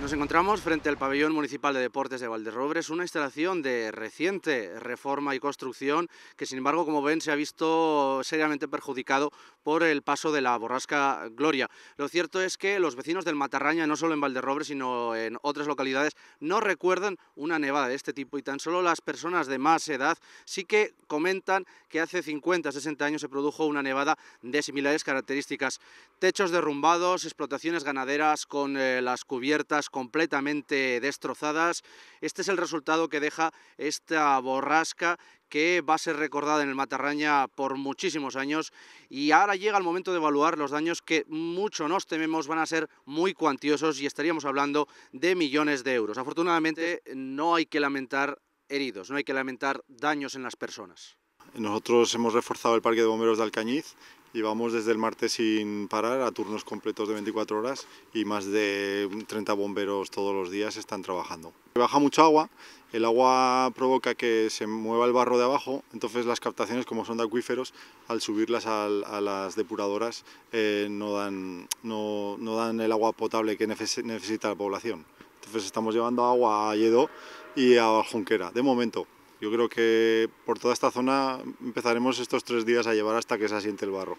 Nos encontramos frente al Pabellón Municipal de Deportes de Valderrobres, una instalación de reciente reforma y construcción que, sin embargo, como ven, se ha visto seriamente perjudicado por el paso de la borrasca Gloria. Lo cierto es que los vecinos del Matarraña, no solo en Valderrobres, sino en otras localidades, no recuerdan una nevada de este tipo y tan solo las personas de más edad sí que comentan que hace 50, 60 años se produjo una nevada de similares características. Techos derrumbados, explotaciones ganaderas con eh, las cubiertas completamente destrozadas. Este es el resultado que deja esta borrasca que va a ser recordada en el Matarraña por muchísimos años y ahora llega el momento de evaluar los daños que mucho nos tememos van a ser muy cuantiosos y estaríamos hablando de millones de euros. Afortunadamente no hay que lamentar heridos, no hay que lamentar daños en las personas. Nosotros hemos reforzado el parque de bomberos de Alcañiz y vamos desde el martes sin parar a turnos completos de 24 horas y más de 30 bomberos todos los días están trabajando. Baja mucho agua, el agua provoca que se mueva el barro de abajo, entonces las captaciones como son de acuíferos, al subirlas a, las depuradoras eh, no, dan, dan el agua potable que necesita la población. Entonces estamos llevando agua a Lledó y a Junquera, de momento. Yo creo que por toda esta zona empezaremos estos tres días a llevar hasta que se asiente el barro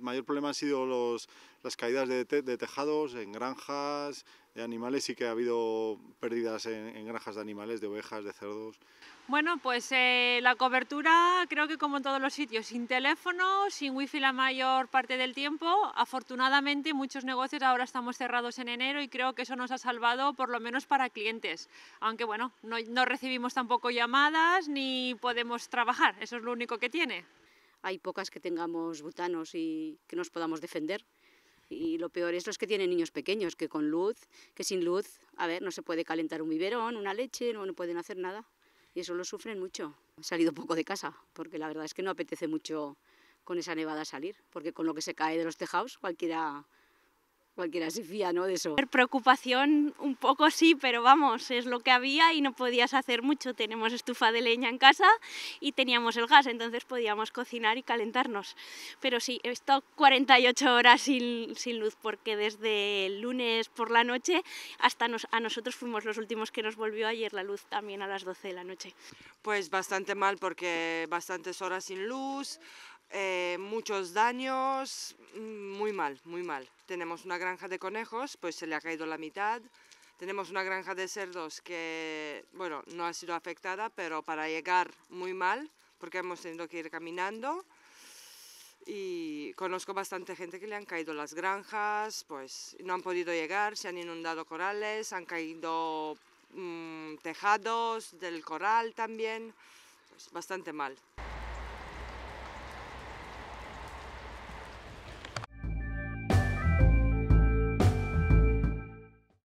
mayor problema han sido los, las caídas de, tejados en granjas de animales, y que ha habido pérdidas en, granjas de animales, de ovejas, de cerdos. Bueno, pues eh, la cobertura creo que como en todos los sitios, sin teléfono, sin wifi la mayor parte del tiempo. Afortunadamente muchos negocios ahora estamos cerrados en enero y creo que eso nos ha salvado por lo menos para clientes. Aunque bueno, no, no recibimos tampoco llamadas ni podemos trabajar, eso es lo único que tiene hay pocas que tengamos butanos y que nos podamos defender. Y lo peor es los que tienen niños pequeños, que con luz, que sin luz, a ver, no se puede calentar un biberón, una leche, no, pueden hacer nada. Y eso lo sufren mucho. He salido poco de casa, porque la verdad es que no apetece mucho con esa nevada salir, porque con lo que se cae de los tejados cualquiera cualquiera se fía, ¿no? De eso. Preocupación un poco sí, pero vamos, es lo que había y no podías hacer mucho. Tenemos estufa de leña en casa y teníamos el gas, entonces podíamos cocinar y calentarnos. Pero sí, he estado 48 horas sin, luz porque desde el lunes por la noche hasta a nosotros fuimos los últimos que nos volvió ayer la luz también a las 12 de la noche. Pues bastante mal porque bastantes horas sin luz, muchos daños, muy mal, muy mal. Tenemos una granja de conejos, pues se le ha caído la mitad. Tenemos una granja de cerdos que, bueno, no ha sido afectada, pero para llegar muy mal, porque hemos tenido que ir caminando. Y conozco bastante gente que le han caído las granjas, pues no han podido llegar, se han inundado corales, han caído mm, tejados del coral también, pues bastante mal.